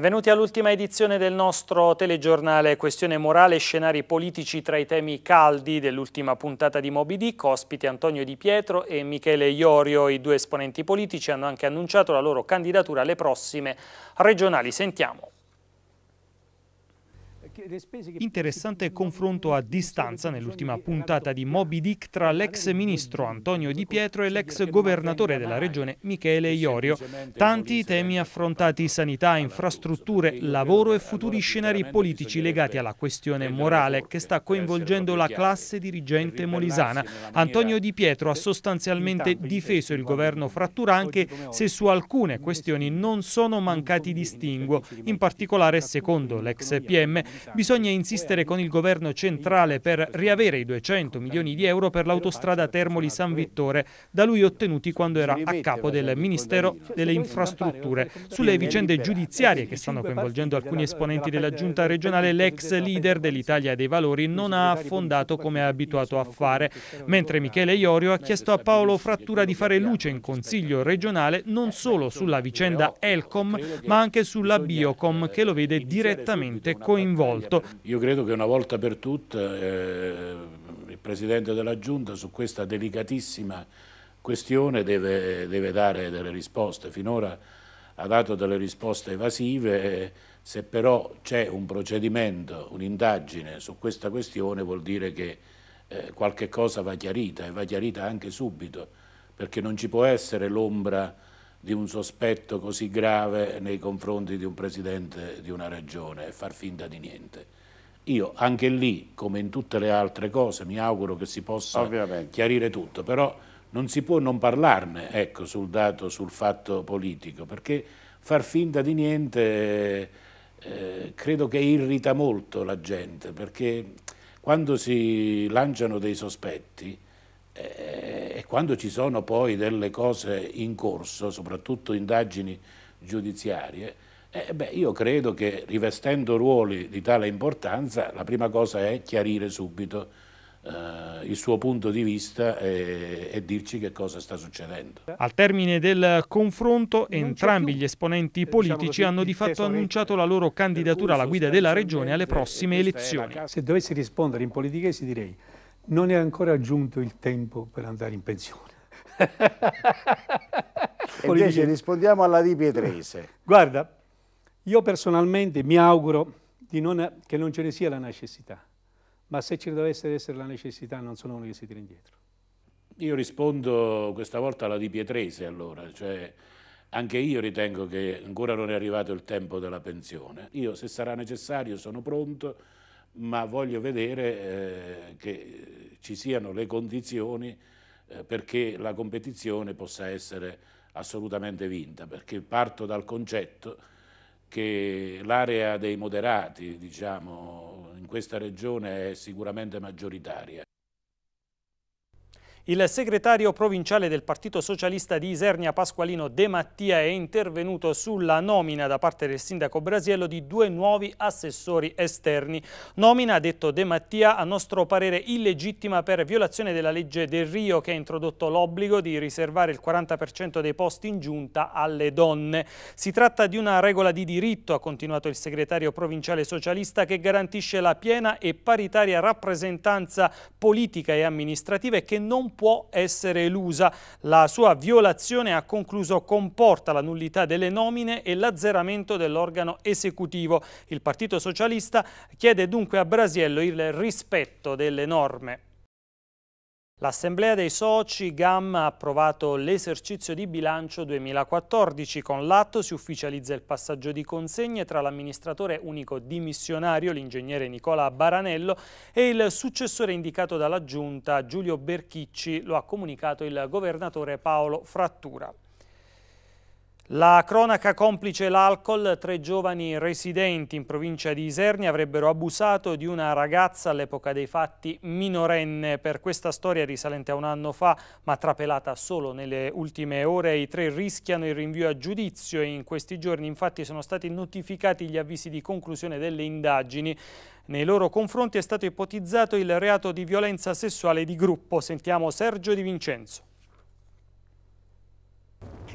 Benvenuti all'ultima edizione del nostro telegiornale Questione morale scenari politici tra i temi caldi dell'ultima puntata di Moby Dick, ospiti Antonio Di Pietro e Michele Iorio, i due esponenti politici hanno anche annunciato la loro candidatura alle prossime regionali. Sentiamo. Interessante confronto a distanza nell'ultima puntata di Moby Dick tra l'ex ministro Antonio Di Pietro e l'ex governatore della regione Michele Iorio. Tanti temi affrontati sanità, infrastrutture, lavoro e futuri scenari politici legati alla questione morale che sta coinvolgendo la classe dirigente molisana. Antonio Di Pietro ha sostanzialmente difeso il governo frattura anche se su alcune questioni non sono mancati distinguo, in particolare secondo l'ex PM Esatto. Bisogna insistere con il governo centrale per riavere i 200 milioni di euro per l'autostrada Termoli-San Vittore, da lui ottenuti quando era a capo del Ministero delle Infrastrutture. Sulle vicende giudiziarie che stanno coinvolgendo alcuni esponenti della giunta regionale, l'ex leader dell'Italia dei Valori non ha affondato come è abituato a fare, mentre Michele Iorio ha chiesto a Paolo Frattura di fare luce in Consiglio regionale non solo sulla vicenda Elcom, ma anche sulla Biocom che lo vede direttamente coinvolto risolto. Io credo che una volta per tutte eh, il Presidente della Giunta su questa delicatissima questione deve, deve, dare delle risposte. Finora ha dato delle risposte evasive, se però c'è un procedimento, un'indagine su questa questione vuol dire che eh, qualche cosa va chiarita e va chiarita anche subito, perché non ci può essere l'ombra di un sospetto così grave nei confronti di un presidente di una regione e far finta di niente. Io anche lì, come in tutte le altre cose, mi auguro che si possa Ovviamente. chiarire tutto, però non si può non parlarne ecco, sul dato, sul fatto politico, perché far finta di niente eh, credo che irrita molto la gente, perché quando si lanciano dei sospetti eh, e quando ci sono poi delle cose in corso, soprattutto indagini giudiziarie, eh beh, io credo che rivestendo ruoli di tale importanza, la prima cosa è chiarire subito eh, il suo punto di vista e, e, dirci che cosa sta succedendo. Al termine del confronto entrambi più, gli esponenti politici diciamo così, hanno di fatto annunciato la loro candidatura alla guida della regione alle prossime elezioni. Se dovessi rispondere in politichesi direi non è ancora giunto il tempo per andare in pensione. invece rispondiamo alla Di Pietrese. Guarda, io personalmente mi auguro non, che non ce ne sia la necessità, ma se ci dovesse essere la necessità non sono uno che si tira indietro. Io rispondo questa volta alla Di Pietrese allora, cioè anche io ritengo che ancora non è arrivato il tempo della pensione. Io se sarà necessario sono pronto ma voglio vedere eh, che ci siano le condizioni eh, perché la competizione possa essere assolutamente vinta, perché parto dal concetto che l'area dei moderati diciamo, in questa regione è sicuramente maggioritaria. Il segretario provinciale del Partito Socialista di Isernia Pasqualino De Mattia è intervenuto sulla nomina da parte del sindaco Brasiello di due nuovi assessori esterni. Nomina, ha detto De Mattia, a nostro parere illegittima per violazione della legge del Rio che ha introdotto l'obbligo di riservare il 40% dei posti in giunta alle donne. Si tratta di una regola di diritto, ha continuato il segretario provinciale socialista, che garantisce la piena e paritaria rappresentanza politica e amministrativa e che non può essere elusa. La sua violazione, ha concluso, comporta la nullità delle nomine e l'azzeramento dell'organo esecutivo. Il Partito Socialista chiede dunque a Brasiello il rispetto delle norme. L'Assemblea dei Soci GAM ha approvato l'esercizio di bilancio 2014. Con l'atto si ufficializza il passaggio di consegne tra l'amministratore unico dimissionario, l'ingegnere Nicola Baranello, e il successore indicato dalla Giunta, Giulio Berchicci, lo ha comunicato il governatore Paolo Frattura. La cronaca complice l'alcol, tre giovani residenti in provincia di Isernia avrebbero abusato di una ragazza all'epoca dei fatti minorenne. Per questa storia risalente a un anno fa, ma trapelata solo nelle ultime ore, i tre rischiano il rinvio a giudizio e in questi giorni infatti sono stati notificati gli avvisi di conclusione delle indagini. Nei loro confronti è stato ipotizzato il reato di violenza sessuale di gruppo. Sentiamo Sergio Di Vincenzo.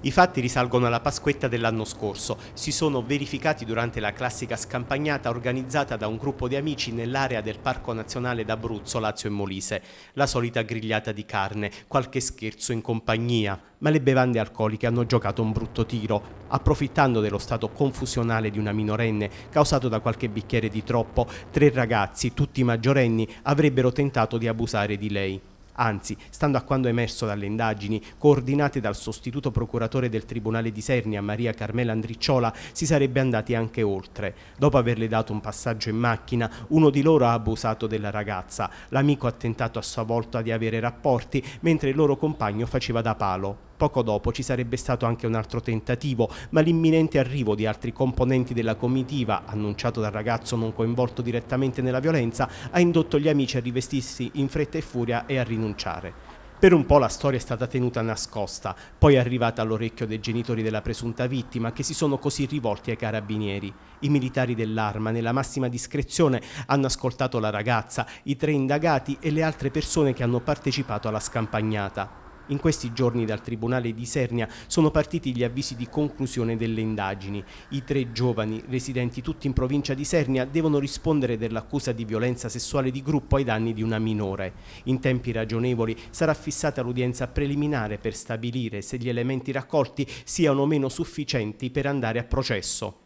I fatti risalgono alla Pasquetta dell'anno scorso. Si sono verificati durante la classica scampagnata organizzata da un gruppo di amici nell'area del Parco Nazionale d'Abruzzo, Lazio e Molise. La solita grigliata di carne, qualche scherzo in compagnia, ma le bevande alcoliche hanno giocato un brutto tiro, approfittando dello stato confusionale di una minorenne causato da qualche bicchiere di troppo, tre ragazzi, tutti maggiorenni, avrebbero tentato di abusare di lei. Anzi, stando a quanto emerso dalle indagini, coordinate dal sostituto procuratore del Tribunale di Sernia, Maria Carmela Andricciola, si sarebbe andati anche oltre. Dopo averle dato un passaggio in macchina, uno di loro ha abusato della ragazza. L'amico ha tentato a sua volta di avere rapporti, mentre il loro compagno faceva da palo. Poco dopo ci sarebbe stato anche un altro tentativo, ma l'imminente arrivo di altri componenti della comitiva, annunciato dal ragazzo non coinvolto direttamente nella violenza, ha indotto gli amici a rivestirsi in fretta e furia e a rinunciare denunciare. Per un po' la storia è stata tenuta nascosta, poi è arrivata all'orecchio dei genitori della presunta vittima che si sono così rivolti ai carabinieri. I militari dell'arma, nella massima discrezione, hanno ascoltato la ragazza, i tre indagati e le altre persone che hanno partecipato alla scampagnata. In questi giorni dal Tribunale di Sernia sono partiti gli avvisi di conclusione delle indagini. I tre giovani, residenti tutti in provincia di Sernia, devono rispondere dell'accusa di violenza sessuale di gruppo ai danni di una minore. In tempi ragionevoli sarà fissata l'udienza preliminare per stabilire se gli elementi raccolti siano o meno sufficienti per andare a processo.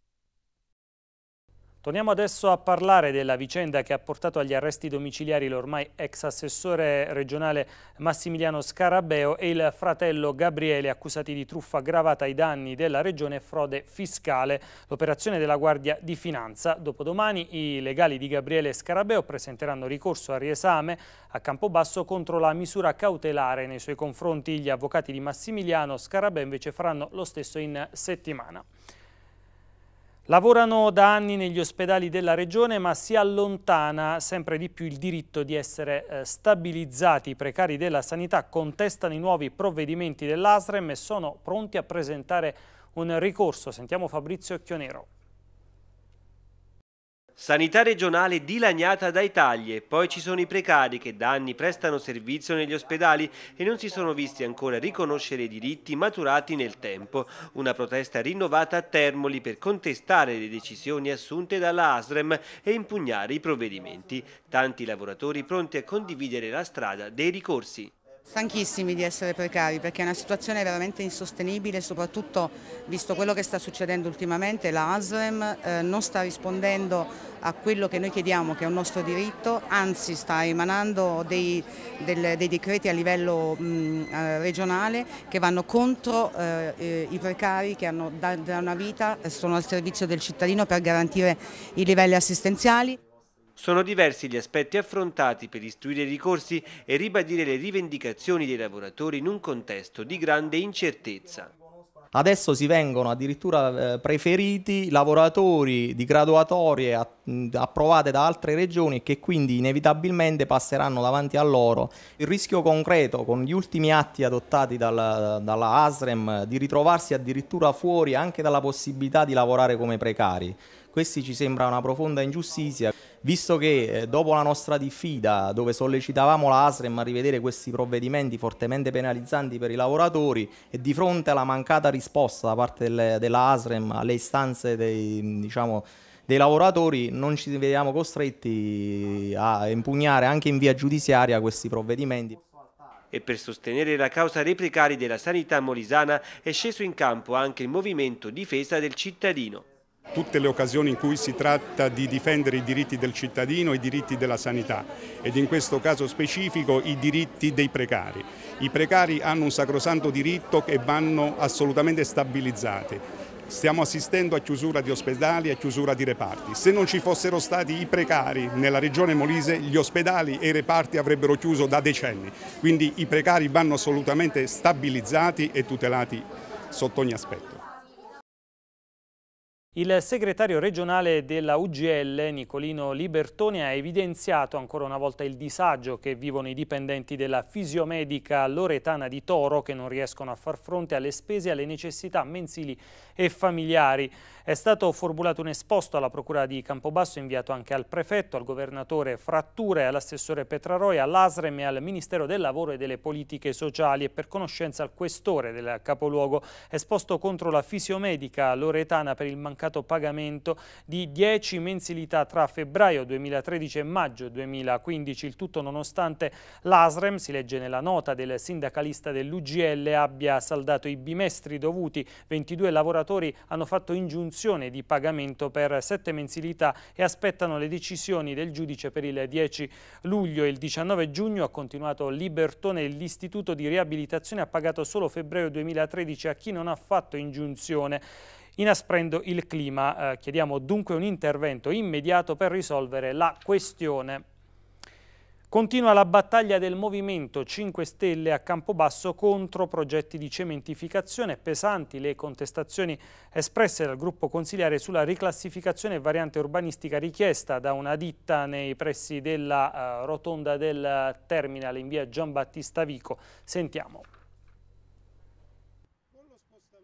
Torniamo adesso a parlare della vicenda che ha portato agli arresti domiciliari l'ormai ex assessore regionale Massimiliano Scarabeo e il fratello Gabriele accusati di truffa aggravata ai danni della regione e frode fiscale. L'operazione della Guardia di Finanza. Dopodomani i legali di Gabriele Scarabeo presenteranno ricorso a riesame a Campobasso contro la misura cautelare nei suoi confronti. Gli avvocati di Massimiliano Scarabeo invece faranno lo stesso in settimana. Lavorano da anni negli ospedali della regione ma si allontana sempre di più il diritto di essere eh, stabilizzati. I precari della sanità contestano i nuovi provvedimenti dell'ASREM e sono pronti a presentare un ricorso. Sentiamo Fabrizio Occhionero. Sanità regionale dilaniata dai tagli, poi ci sono i precari che da anni prestano servizio negli ospedali e non si sono visti ancora riconoscere i diritti maturati nel tempo. Una protesta rinnovata a Termoli per contestare le decisioni assunte dalla ASREM e impugnare i provvedimenti. Tanti lavoratori pronti a condividere la strada dei ricorsi. Stanchissimi di essere precari perché è una situazione veramente insostenibile, soprattutto visto quello che sta succedendo ultimamente, la ASREM eh, non sta rispondendo a quello che noi chiediamo che è un nostro diritto, anzi sta emanando dei, del, dei decreti a livello mh, eh, regionale che vanno contro eh, eh, i precari che hanno da, da una vita sono al servizio del cittadino per garantire i livelli assistenziali. Sono diversi gli aspetti affrontati per istruire i ricorsi e ribadire le rivendicazioni dei lavoratori in un contesto di grande incertezza. Adesso si vengono addirittura eh, preferiti lavoratori di graduatorie approvate da altre regioni che quindi inevitabilmente passeranno davanti a loro. Il rischio concreto con gli ultimi atti adottati dalla, dalla ASREM di ritrovarsi addirittura fuori anche dalla possibilità di lavorare come precari. Questi ci sembra una profonda ingiustizia, visto che eh, dopo la nostra diffida, dove sollecitavamo l'ASREM a rivedere questi provvedimenti fortemente penalizzanti per i lavoratori e di fronte alla mancata risposta da parte dell'ASREM alle istanze dei, diciamo, dei lavoratori non ci vediamo costretti a impugnare anche in via giudiziaria questi provvedimenti. E per sostenere la causa dei precari della sanità molisana è sceso in campo anche il movimento difesa del cittadino tutte le occasioni in cui si tratta di difendere i diritti del cittadino, i diritti della sanità ed in questo caso specifico i diritti dei precari. I precari hanno un sacrosanto diritto che vanno assolutamente stabilizzati. Stiamo assistendo a chiusura di ospedali, e a chiusura di reparti. Se non ci fossero stati i precari nella regione Molise, gli ospedali e i reparti avrebbero chiuso da decenni. Quindi i precari vanno assolutamente stabilizzati e tutelati sotto ogni aspetto. Il segretario regionale della UGL, Nicolino Libertone, ha evidenziato ancora una volta il disagio che vivono i dipendenti della fisiomedica Loretana di Toro che non riescono a far fronte alle spese e alle necessità mensili e familiari. È stato formulato un esposto alla Procura di Campobasso inviato anche al prefetto, al governatore Frattura e all'assessore Petraroia, all'Asrem e al Ministero del Lavoro e delle Politiche Sociali e per conoscenza al questore del capoluogo. Esposto contro la fisiomedica loretana per il mancato pagamento di 10 mensilità tra febbraio 2013 e maggio 2015, il tutto nonostante l'Asrem, si legge nella nota del sindacalista dell'UGL, abbia saldato i bimestri dovuti. 22 lavoratori hanno fatto ingiunzione soluzione di pagamento per sette mensilità e aspettano le decisioni del giudice per il 10 luglio e il 19 giugno ha continuato Libertone l'istituto di riabilitazione ha pagato solo febbraio 2013 a chi non ha fatto ingiunzione inasprendo il clima. Eh, chiediamo dunque un intervento immediato per risolvere la questione. Continua la battaglia del Movimento 5 Stelle a Campobasso contro progetti di cementificazione, pesanti le contestazioni espresse dal gruppo consigliare sulla riclassificazione e variante urbanistica richiesta da una ditta nei pressi della eh, rotonda del terminal in via Giambattista Vico. Sentiamo.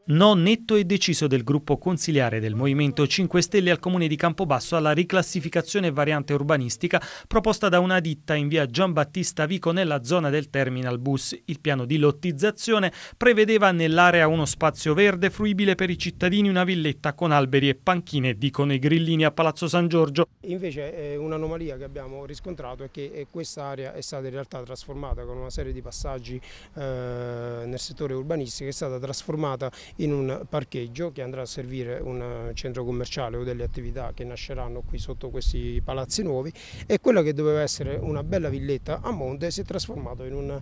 No netto e deciso del gruppo consiliare del Movimento 5 Stelle al Comune di Campobasso alla riclassificazione variante urbanistica proposta da una ditta in via Giambattista Vico nella zona del terminal bus. Il piano di lottizzazione prevedeva nell'area uno spazio verde fruibile per i cittadini, una villetta con alberi e panchine, dicono i grillini a Palazzo San Giorgio. Invece eh, un'anomalia che abbiamo riscontrato è che eh, questa area è stata in realtà trasformata con una serie di passaggi eh, nel settore urbanistico, è stata trasformata in un parcheggio che andrà a servire un centro commerciale o delle attività che nasceranno qui sotto questi palazzi nuovi e quella che doveva essere una bella villetta a monte si è trasformata in una,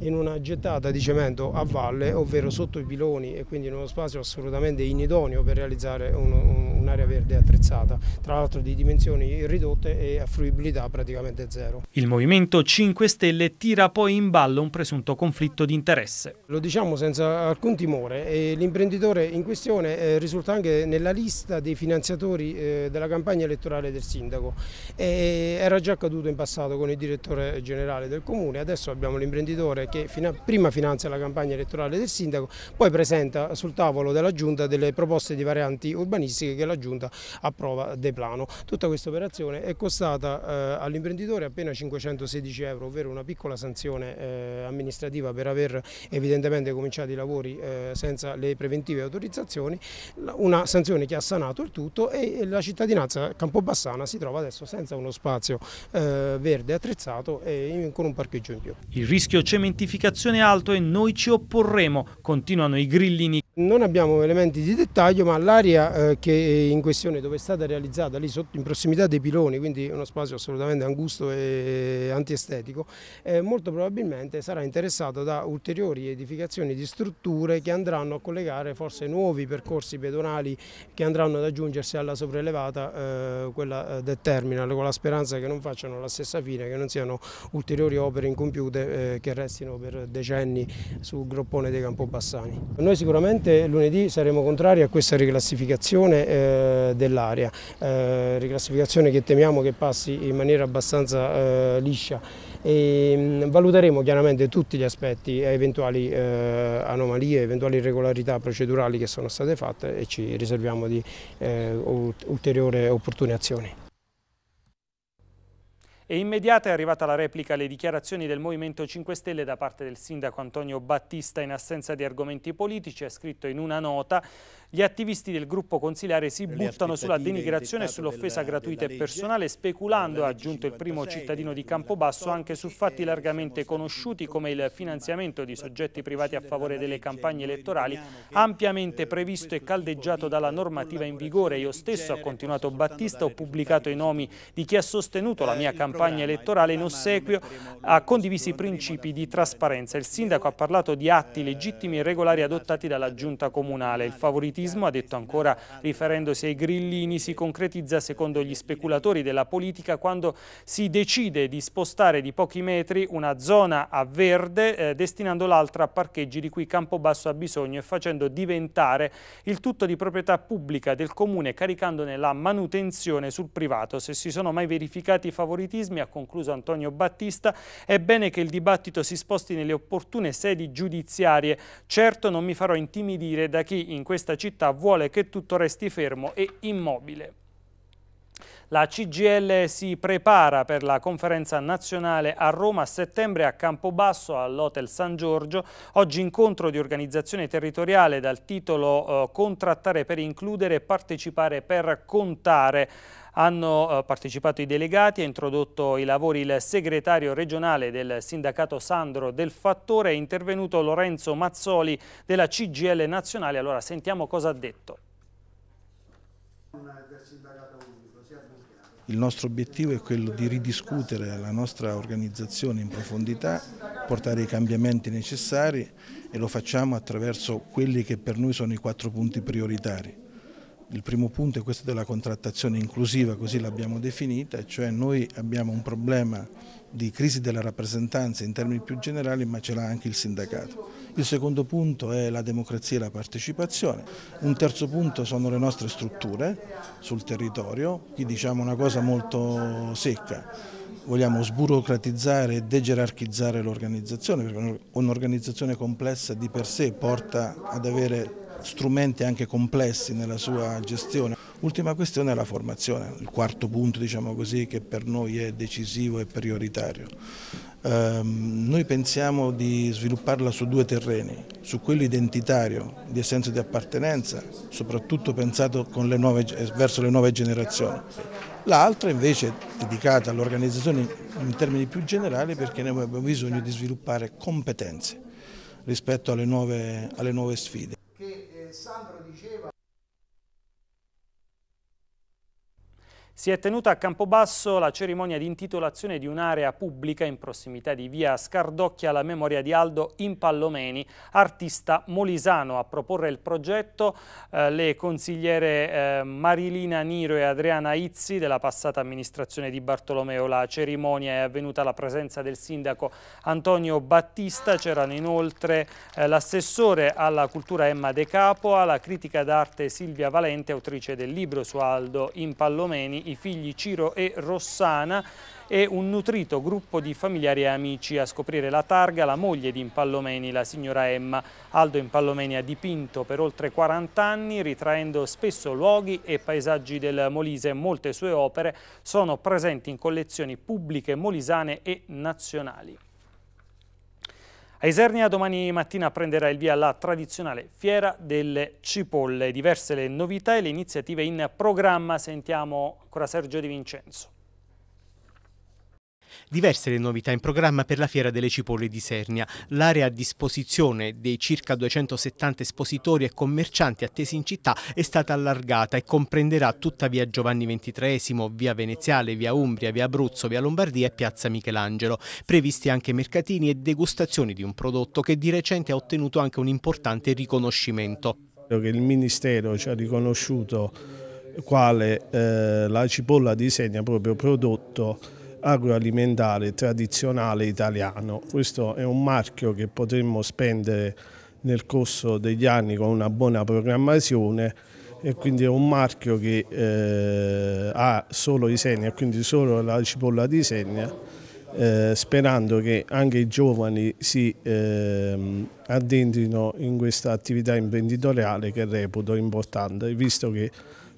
in una gettata di cemento a valle, ovvero sotto i piloni e quindi in uno spazio assolutamente inidoneo per realizzare un, un un'area verde attrezzata, tra l'altro di dimensioni ridotte e a fruibilità praticamente zero. Il Movimento 5 Stelle tira poi in ballo un presunto conflitto di interesse. Lo diciamo senza alcun timore l'imprenditore in questione eh, risulta anche nella lista dei finanziatori eh, della campagna elettorale del sindaco. E era già accaduto in passato con il direttore generale del comune, adesso abbiamo l'imprenditore che prima finanzia la campagna elettorale del sindaco, poi presenta sul tavolo della giunta delle proposte di varianti urbanistiche che la giunta giunta a prova de plano. Tutta questa operazione è costata eh, all'imprenditore appena 516 euro, ovvero una piccola sanzione eh, amministrativa per aver evidentemente cominciato i lavori eh, senza le preventive autorizzazioni, una sanzione che ha sanato il tutto e la cittadinanza campobassana si trova adesso senza uno spazio eh, verde attrezzato e con un parcheggio in più. Il rischio cementificazione è alto e noi ci opporremo, continuano i grillini non abbiamo elementi di dettaglio ma l'area eh, che in questione dove è stata realizzata lì sotto in prossimità dei piloni, quindi uno spazio assolutamente angusto e antiestetico, eh, molto probabilmente sarà interessata da ulteriori edificazioni di strutture che andranno a collegare forse nuovi percorsi pedonali che andranno ad aggiungersi alla sopraelevata, eh, quella del terminal, con la speranza che non facciano la stessa fine, che non siano ulteriori opere incompiute che restino per decenni sul groppone dei Campobassani. Noi sicuramente Sicuramente lunedì saremo contrari a questa riclassificazione eh, dell'area, eh, riclassificazione che temiamo che passi in maniera abbastanza eh, liscia e ehm, valuteremo chiaramente tutti gli aspetti eh, eventuali eh, anomalie, eventuali irregolarità procedurali che sono state fatte e ci riserviamo di eh, ulteriori opportune azioni. E immediata è arrivata la replica alle dichiarazioni del Movimento 5 Stelle da parte del sindaco Antonio Battista in assenza di argomenti politici, ha scritto in una nota gli attivisti del gruppo consiliare si buttano sulla denigrazione e sull'offesa gratuita e personale speculando, ha aggiunto il primo cittadino di Campobasso, anche su fatti largamente conosciuti come il finanziamento di soggetti privati a favore delle campagne elettorali ampiamente eh, previsto e caldeggiato dalla normativa in vigore. Io stesso, ha continuato Battista, ho pubblicato i nomi di chi ha sostenuto la eh, mia campagna elettorale in ossequio a condivisi principi di trasparenza. Il sindaco ha parlato di atti eh, legittimi e regolari adottati dalla giunta comunale. Il favoritismo separatismo, ha detto ancora riferendosi ai grillini, si concretizza secondo gli speculatori della politica quando si decide di spostare di pochi metri una zona a verde eh, destinando l'altra a parcheggi di cui Campobasso ha bisogno e facendo diventare il tutto di proprietà pubblica del comune caricandone la manutenzione sul privato. Se si sono mai verificati i favoritismi, ha concluso Antonio Battista, è bene che il dibattito si sposti nelle opportune sedi giudiziarie. Certo non mi farò intimidire da chi in questa città città vuole che tutto resti fermo e immobile. La CGL si prepara per la conferenza nazionale a Roma a settembre a Campobasso all'Hotel San Giorgio. Oggi incontro di organizzazione territoriale dal titolo eh, Contrattare per includere e partecipare per contare. Hanno eh, partecipato i delegati, ha introdotto i lavori il segretario regionale del sindacato Sandro Del Fattore, è intervenuto Lorenzo Mazzoli della CGL Nazionale. Allora sentiamo cosa ha detto. Il nostro obiettivo è quello di ridiscutere la nostra organizzazione in profondità, portare i cambiamenti necessari e lo facciamo attraverso quelli che per noi sono i quattro punti prioritari il primo punto è questo della contrattazione inclusiva, così l'abbiamo definita, cioè noi abbiamo un problema di crisi della rappresentanza in termini più generali, ma ce l'ha anche il sindacato. Il secondo punto è la democrazia e la partecipazione. Un terzo punto sono le nostre strutture sul territorio, qui diciamo una cosa molto secca vogliamo sburocratizzare e degerarchizzare l'organizzazione, perché un'organizzazione complessa di per sé porta ad avere strumenti anche complessi nella sua gestione. Ultima questione è la formazione, il quarto punto diciamo così, che per noi è decisivo e prioritario. Ehm, noi pensiamo di svilupparla su due terreni, su quello identitario, di senso di appartenenza, soprattutto pensato le nuove, verso le nuove generazioni. L'altra invece è dedicata all'organizzazione in termini più generali perché noi abbiamo bisogno di sviluppare competenze rispetto alle nuove, alle nuove sfide. pensando Si è tenuta a Campobasso la cerimonia di intitolazione di un'area pubblica in prossimità di via Scardocchia alla memoria di Aldo Impallomeni, artista molisano. A proporre il progetto eh, le consigliere eh, Marilina Niro e Adriana Izzi della passata amministrazione di Bartolomeo. La cerimonia è avvenuta alla presenza del sindaco Antonio Battista, c'erano inoltre eh, l'assessore alla cultura Emma De Capua, la critica d'arte Silvia Valente, autrice del libro su Aldo Impallomeni, i figli Ciro e Rossana e un nutrito gruppo di familiari e amici a scoprire la targa la moglie di Impallomeni, la signora Emma. Aldo Impallomeni ha dipinto per oltre 40 anni ritraendo spesso luoghi e paesaggi del Molise. Molte sue opere sono presenti in collezioni pubbliche molisane e nazionali. A Isernia domani mattina prenderà il via la tradizionale fiera delle cipolle. Diverse le novità e le iniziative in programma. Sentiamo ancora Sergio Di Vincenzo. Diverse le novità in programma per la Fiera delle Cipolle di Sernia. L'area a disposizione dei circa 270 espositori e commercianti attesi in città è stata allargata e comprenderà tutta via Giovanni XXIII, via Veneziale, via Umbria, via Abruzzo, via Lombardia e piazza Michelangelo. Previsti anche mercatini e degustazioni di un prodotto che di recente ha ottenuto anche un importante riconoscimento. il Ministero ci ha riconosciuto quale eh, la cipolla di Sernia proprio prodotto agroalimentare tradizionale italiano. Questo è un marchio che potremmo spendere nel corso degli anni con una buona programmazione e quindi è un marchio che eh, ha solo i segni quindi solo la cipolla di segna eh, sperando che anche i giovani si eh, addentrino in questa attività imprenditoriale che reputo importante visto che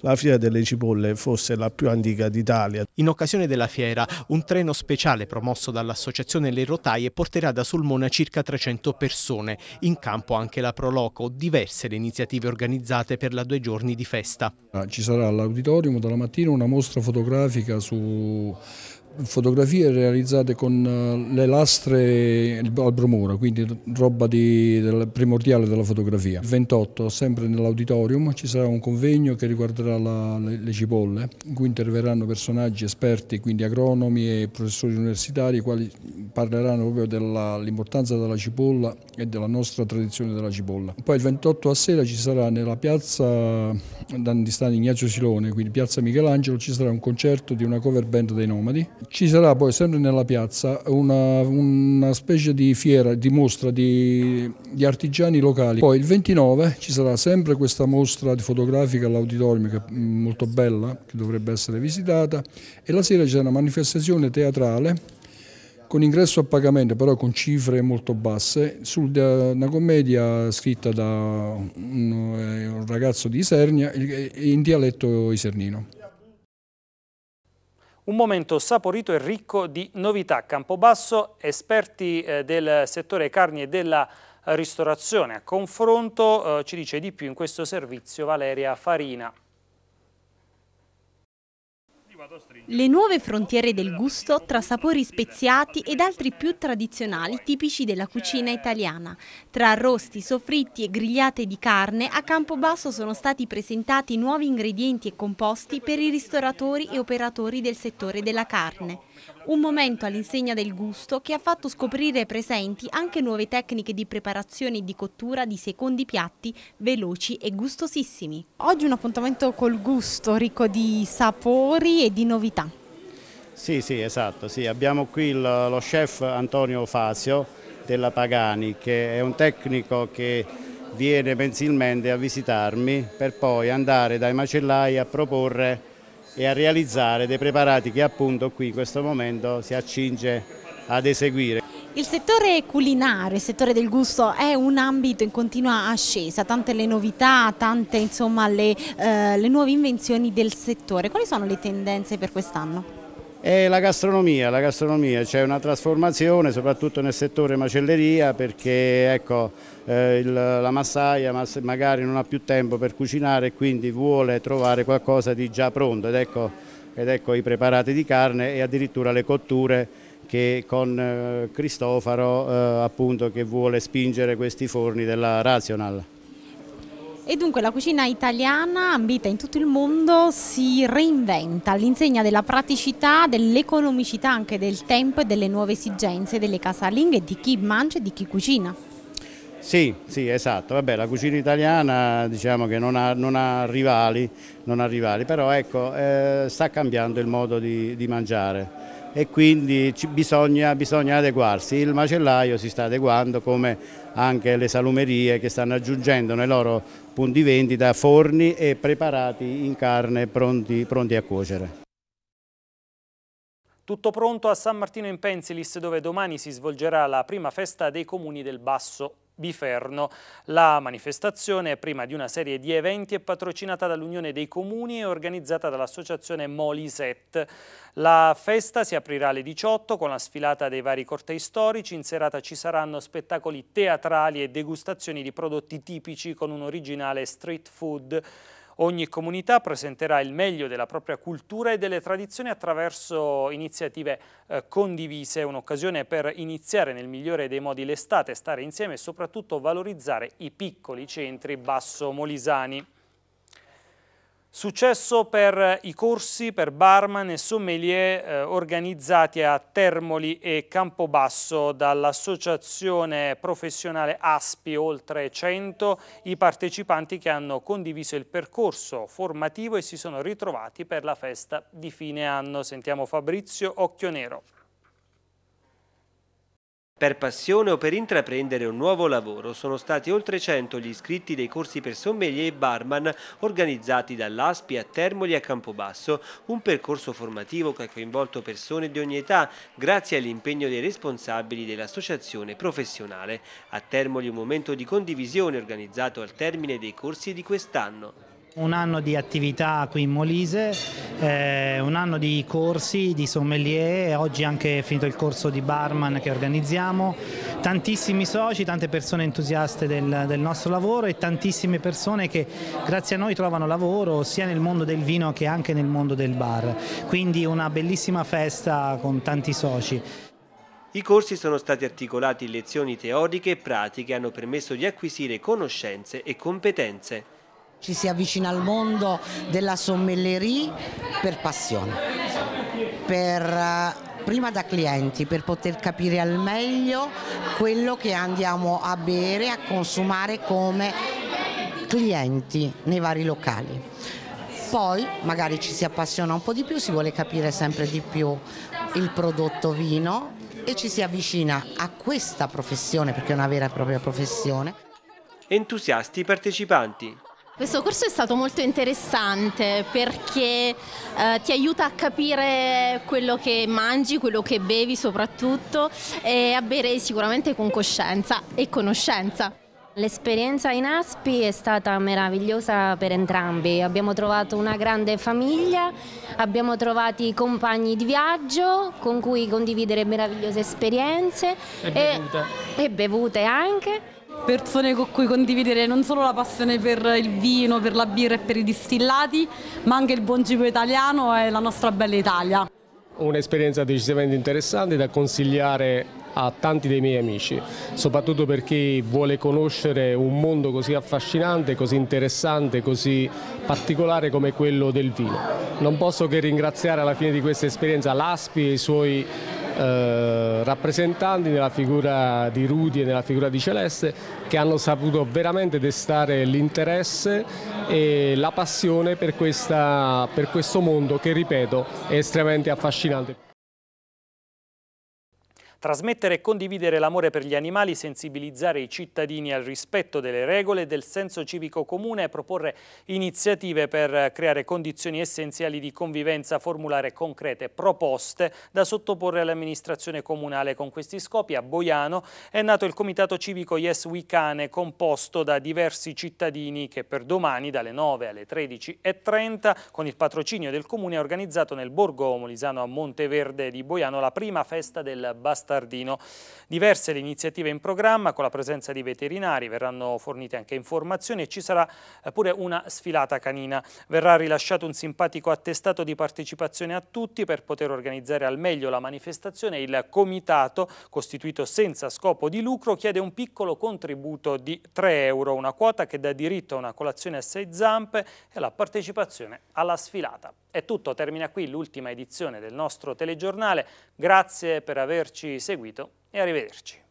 la Fiera delle Cipolle fosse la più antica d'Italia. In occasione della fiera, un treno speciale promosso dall'associazione Le Rotaie porterà da Sulmona circa 300 persone. In campo anche la Proloco, diverse le iniziative organizzate per la due giorni di festa. Ah, ci sarà all'auditorium dalla mattina una mostra fotografica su fotografie realizzate con eh, le lastre al bromuro, quindi roba di, del, primordiale della fotografia. Il 28, sempre nell'auditorium, ci sarà un convegno che riguarderà la, le, le, cipolle, in cui interverranno personaggi esperti, quindi agronomi e professori universitari, i quali parleranno proprio dell'importanza della cipolla e della nostra tradizione della cipolla. Poi il 28 a sera ci sarà nella piazza eh, di Ignazio Silone, quindi piazza Michelangelo, ci sarà un concerto di una cover band dei Nomadi, ci sarà poi sempre nella piazza una, una specie di fiera, di mostra di, di, artigiani locali. Poi il 29 ci sarà sempre questa mostra fotografica all'auditorium che è molto bella, che dovrebbe essere visitata e la sera c'è una manifestazione teatrale con ingresso a pagamento però con cifre molto basse su una commedia scritta da un eh, ragazzo di Isernia eh, in dialetto isernino. Un momento saporito e ricco di novità. Campobasso, esperti eh, del settore carni e della ristorazione a confronto, eh, ci dice di più in questo servizio Valeria Farina. Le nuove frontiere del gusto tra sapori speziati ed altri più tradizionali tipici della cucina italiana. Tra arrosti, soffritti e grigliate di carne, a Campobasso sono stati presentati nuovi ingredienti e composti per i ristoratori e operatori del settore della carne. Un momento all'insegna del gusto che ha fatto scoprire presenti anche nuove tecniche di preparazione e di cottura di secondi piatti veloci e gustosissimi. Oggi un appuntamento col gusto ricco di sapori e di novità. Sì, sì, esatto. Sì. Abbiamo qui lo chef Antonio Fasio della Pagani che è un tecnico che viene mensilmente a visitarmi per poi andare dai macellai a proporre e a realizzare dei preparati che appunto qui in questo momento si accinge ad eseguire. Il settore culinario, il settore del gusto è un ambito in continua ascesa, tante le novità, tante insomma, le, eh, le nuove invenzioni del settore. Quali sono le tendenze per quest'anno? E la gastronomia, la gastronomia, c'è una trasformazione soprattutto nel settore macelleria perché ecco, eh, il, la massaia magari non ha più tempo per cucinare e quindi vuole trovare qualcosa di già pronto ed ecco, ed ecco i preparati di carne e addirittura le cotture che con eh, Cristofaro eh, appunto che vuole spingere questi forni della Rational. E dunque la cucina italiana, ambita in tutto il mondo, si reinventa all'insegna della praticità, dell'economicità anche del tempo e delle nuove esigenze delle casalinghe di chi mangia e di chi cucina. Sì, sì, esatto. Vabbè, la cucina italiana diciamo che non ha, non ha, rivali, non ha rivali, però ecco, eh, sta cambiando il modo di, di mangiare e quindi bisogna, bisogna, adeguarsi. Il macellaio si sta adeguando come anche le salumerie che stanno aggiungendo nei loro punti vendita forni e preparati in carne pronti, pronti a cuocere. Tutto pronto a San Martino in Pensilis dove domani si svolgerà la prima festa dei comuni del Basso Biferno. La manifestazione, prima di una serie di eventi, è patrocinata dall'Unione dei Comuni e organizzata dall'associazione Moliset. La festa si aprirà alle 18 con la sfilata dei vari cortei storici. In serata ci saranno spettacoli teatrali e degustazioni di prodotti tipici con un originale street food. Ogni comunità presenterà il meglio della propria cultura e delle tradizioni attraverso iniziative eh, condivise, un'occasione per iniziare nel migliore dei modi l'estate, stare insieme e soprattutto valorizzare i piccoli centri basso-molisani. Successo per i corsi per barman e sommelier eh, organizzati a Termoli e Campobasso dall'associazione professionale ASPI oltre 100 i partecipanti che hanno condiviso il percorso formativo e si sono ritrovati per la festa di fine anno. Sentiamo Fabrizio Occhionero. Per passione o per intraprendere un nuovo lavoro sono stati oltre 100 gli iscritti dei corsi per sommelier e barman organizzati dall'ASPI a Termoli a Campobasso, un percorso formativo che ha coinvolto persone di ogni età grazie all'impegno dei responsabili dell'associazione professionale. A Termoli un momento di condivisione organizzato al termine dei corsi di quest'anno. Un anno di attività qui in Molise eh, un anno di corsi di sommelier, oggi anche è finito il corso di barman che organizziamo, tantissimi soci, tante persone entusiaste del, del nostro lavoro e tantissime persone che grazie a noi trovano lavoro sia nel mondo del vino che anche nel mondo del bar, quindi una bellissima festa con tanti soci. I corsi sono stati articolati in lezioni teoriche e pratiche e hanno permesso di acquisire conoscenze e competenze ci si avvicina al mondo della sommellerie per passione, per, eh, prima da clienti per poter capire al meglio quello che andiamo a bere, a consumare come clienti nei vari locali. Poi magari ci si appassiona un po' di più, si vuole capire sempre di più il prodotto vino e ci si avvicina a questa professione perché è una vera e propria professione. Entusiasti partecipanti questo corso è stato molto interessante perché eh, ti aiuta a capire quello che mangi, quello che bevi soprattutto e a bere sicuramente con coscienza e conoscenza. L'esperienza in Aspi è stata meravigliosa per entrambi, abbiamo trovato una grande famiglia, abbiamo trovato compagni di viaggio con cui condividere meravigliose esperienze e bevute, e, e bevute anche persone con cui condividere non solo la passione per il vino, per la birra e per i distillati, ma anche il buon cibo italiano e la nostra bella Italia. Un'esperienza decisamente interessante da consigliare a tanti dei miei amici, soprattutto per chi vuole conoscere un mondo così affascinante, così interessante, così particolare come quello del vino. Non posso che ringraziare alla fine di questa esperienza l'ASPI e i suoi eh, rappresentanti nella figura di Rudi e nella figura di Celeste che hanno saputo veramente destare l'interesse e la passione per, questa, per questo mondo che ripeto è estremamente affascinante. Trasmettere e condividere l'amore per gli animali, sensibilizzare i cittadini al rispetto delle regole e del senso civico comune e proporre iniziative per creare condizioni essenziali di convivenza, formulare concrete proposte da sottoporre all'amministrazione comunale. Con questi scopi a Boiano è nato il comitato civico Yes We Cane, composto da diversi cittadini che per domani dalle 9 alle 13.30 con il patrocinio del comune ha organizzato nel borgo molisano a Monteverde di Boiano la prima festa del Bastardino Bastardino. Diverse le iniziative in programma, con la presenza di veterinari, verranno fornite anche informazioni e ci sarà eh, pure una sfilata canina. Verrà rilasciato un simpatico attestato di partecipazione a tutti per poter organizzare al meglio la manifestazione. Il comitato, costituito senza scopo di lucro, chiede un piccolo contributo di 3 euro, una quota che dà diritto a una colazione a 6 zampe e alla partecipazione alla sfilata. È tutto, termina qui l'ultima edizione del nostro telegiornale. Grazie per averci seguito e arrivederci.